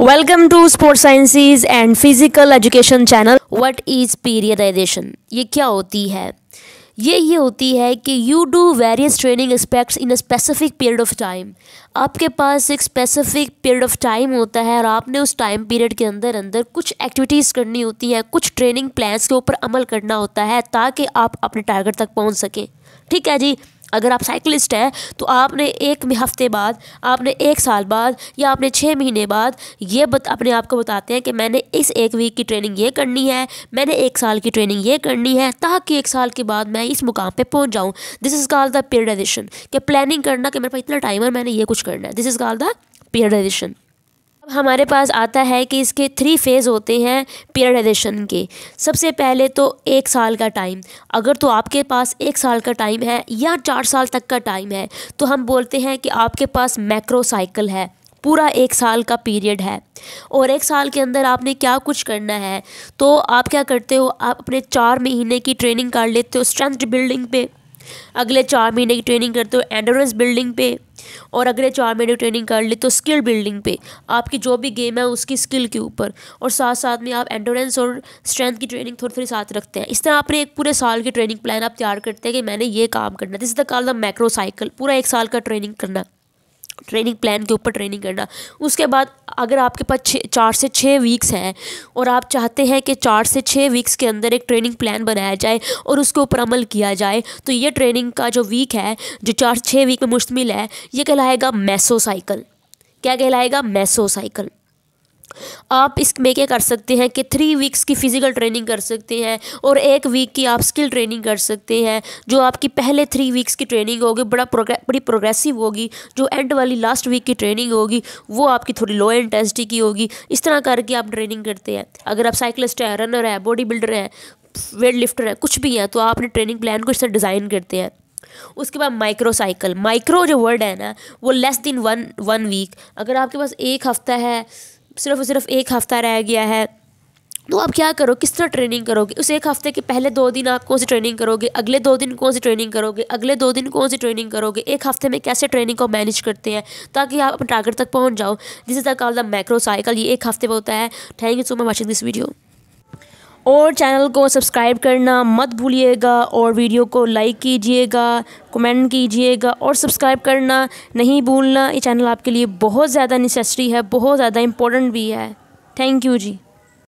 welcome to sports sciences and physical education channel what is periodization ये क्या होती है ये ये होती है कि you do various training aspects in a specific period of time आपके पास एक स्पेसिफिक पीरियड ऑफ टाइम होता है और आपने उस टाइम पीरियड के अंदर अंदर कुछ एक्टिविटीज़ करनी होती हैं कुछ ट्रेनिंग प्लान्स के ऊपर अमल करना होता है ताकि आप अपने टारगेट तक पहुंच सकें ठीक है जी अगर आप साइकिलिस्ट हैं तो आपने एक हफ्ते बाद आपने एक साल बाद या आपने छः महीने बाद ये बत, अपने आप को बताते हैं कि मैंने इस एक वीक की ट्रेनिंग ये करनी है मैंने एक साल की ट्रेनिंग ये करनी है ताकि एक साल के बाद मैं इस मुकाम पर पहुँच जाऊँ this is call the periodization कि प्लानिंग करना कि मेरे पास इतना टाइम है मैंने ये कुछ करना है this is call the periodization अब हमारे पास आता है कि इसके थ्री फेज़ होते हैं पीरियडाइजेशन के सबसे पहले तो एक साल का टाइम अगर तो आपके पास एक साल का टाइम है या चार साल तक का टाइम है तो हम बोलते हैं कि आपके पास मैक्रोसाइकिल है पूरा एक साल का पीरियड है और एक साल के अंदर आपने क्या कुछ करना है तो आप क्या करते हो आप अपने चार महीने की ट्रेनिंग कर लेते हो स्ट्रेंथ बिल्डिंग पे अगले चार महीने की ट्रेनिंग करते हो एंडोरेंस बिल्डिंग पे और अगले चार महीने ट्रेनिंग कर ली तो स्किल बिल्डिंग पे आपकी जो भी गेम है उसकी स्किल के ऊपर और साथ साथ में आप एंडोरेंस और स्ट्रेंथ की ट्रेनिंग थोड़ी थोड़ी साथ रखते हैं इस तरह आपने एक पूरे साल की ट्रेनिंग प्लान आप तैयार करते हैं कि मैंने ये काम करना this is the call the macro cycle पूरा एक साल का ट्रेनिंग करना ट्रेनिंग प्लान के ऊपर ट्रेनिंग करना उसके बाद अगर आपके पास छः चार से छः वीक्स हैं और आप चाहते हैं कि चार से छः वीक्स के अंदर एक ट्रेनिंग प्लान बनाया जाए और उसके ऊपर अमल किया जाए तो ये ट्रेनिंग का जो वीक है जो चार से छः वीक में मुश्तमिल है ये कहलाएगा मैसो साइकिल क्या कहलाएगा मैसो साइकिल आप इसमें क्या कर सकते हैं कि थ्री वीक्स की फ़िज़िकल ट्रेनिंग कर सकते हैं और एक वीक की आप स्किल ट्रेनिंग कर सकते हैं जो आपकी पहले थ्री वीक्स की ट्रेनिंग होगी बड़ा प्रोग्रे बड़ी प्रोग्रेसिव होगी जो एंड वाली लास्ट वीक की ट्रेनिंग होगी वो आपकी थोड़ी लो इंटेंसिटी की होगी इस तरह करके आप ट्रेनिंग करते हैं अगर आप साइकिलिस्ट हैं रनर हैं बॉडी बिल्डर हैं वेट लिफ्टर हैं कुछ भी हैं तो आप अपने ट्रेनिंग प्लान को इस तरह डिज़ाइन करते हैं उसके बाद माइक्रो साइकिल माइक्रो जो वर्ड है ना वो लेस दिन वन वन वीक अगर आपके पास एक हफ्ता है सिर्फ और सिर्फ एक हफ़्ता रह गया है तो आप क्या करो किस तरह ट्रेनिंग करोगे उस एक हफ्ते के पहले दो दिन आप कौन सी ट्रेनिंग करोगे अगले दो दिन कौन सी ट्रेनिंग करोगे अगले दो दिन कौन सी ट्रेनिंग करोगे एक हफ्ते में कैसे ट्रेनिंग को मैनेज करते हैं ताकि आप अपने टारगेट तक पहुंच जाओ जिससे तरह द द मैक्रो साइकिल ये एक हफ्ते में होता है thank you so much watching this video और चैनल को सब्सक्राइब करना मत भूलिएगा और वीडियो को लाइक कीजिएगा कमेंट कीजिएगा और सब्सक्राइब करना नहीं भूलना ये चैनल आपके लिए बहुत ज़्यादा नेसेसरी है बहुत ज़्यादा इम्पोर्टेंट भी है थैंक यू जी